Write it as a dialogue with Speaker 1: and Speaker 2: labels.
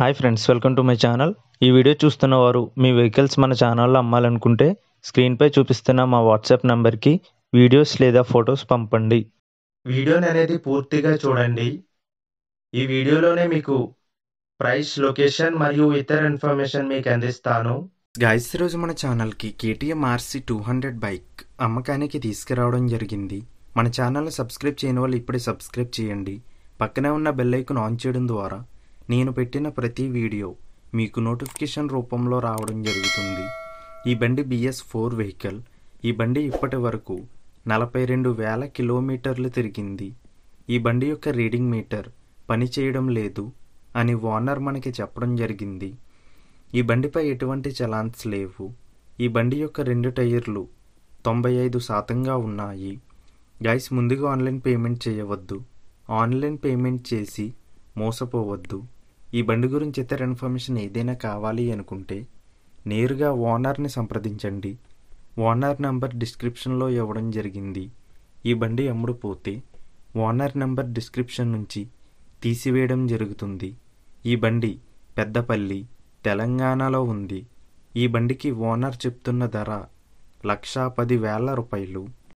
Speaker 1: hi friends welcome to my channel ఈ video చూస్తున్న వారు మీ వెహికల్స్ మన ఛానల్లో అమ్మాలనుకుంటే స్క్రీన్పై చూపిస్తున్న మా వాట్సాప్ నెంబర్కి వీడియోస్ లేదా ఫొటోస్ పంపండి
Speaker 2: వీడియోని అనేది పూర్తిగా చూడండి ఈ వీడియోలోనే మీకు ప్రైస్ లొకేషన్ మరియు ఇతర ఇన్ఫర్మేషన్ మీకు అందిస్తాను
Speaker 3: గాయస్ రోజు మన ఛానల్కి KTM RC two hundred bike అమ్మకానికి తీసుకురావడం జరిగింది మన ఛానల్ని సబ్స్క్రైబ్ చేయని వాళ్ళు ఇప్పుడే సబ్స్క్రైబ్ చేయండి పక్కనే ఉన్న బెల్ ఐకాన్ ఆన్ చేయడం ద్వారా నేను పెట్టిన ప్రతి వీడియో మీకు నోటిఫికేషన్ రూపంలో రావడం జరుగుతుంది ఈ బండి బిఎస్ ఫోర్ వెహికల్ ఈ బండి ఇప్పటి వరకు నలభై రెండు వేల కిలోమీటర్లు తిరిగింది ఈ బండి యొక్క రీడింగ్ మీటర్ పనిచేయడం లేదు అని ఓనర్ మనకి చెప్పడం జరిగింది ఈ బండిపై ఎటువంటి చలాన్స్ లేవు ఈ బండి యొక్క రెండు టైర్లు తొంభై ఐదు శాతంగా ఉన్నాయి గైస్ ముందుగా ఆన్లైన్ పేమెంట్ చేయవద్దు ఆన్లైన్ పేమెంట్ చేసి మోసపోవద్దు ఈ బండి గురించి ఇతర ఇన్ఫర్మేషన్ ఏదైనా కావాలి అనుకుంటే నేరుగా ఓనర్ని సంప్రదించండి ఓనర్ నంబర్ డిస్క్రిప్షన్లో ఇవ్వడం జరిగింది ఈ బండి అమ్ముడుపోతే ఓనర్ నంబర్ డిస్క్రిప్షన్ నుంచి తీసివేయడం జరుగుతుంది ఈ బండి పెద్దపల్లి తెలంగాణలో ఉంది ఈ బండికి ఓనర్ చెప్తున్న ధర లక్షా పది వేల రూపాయలు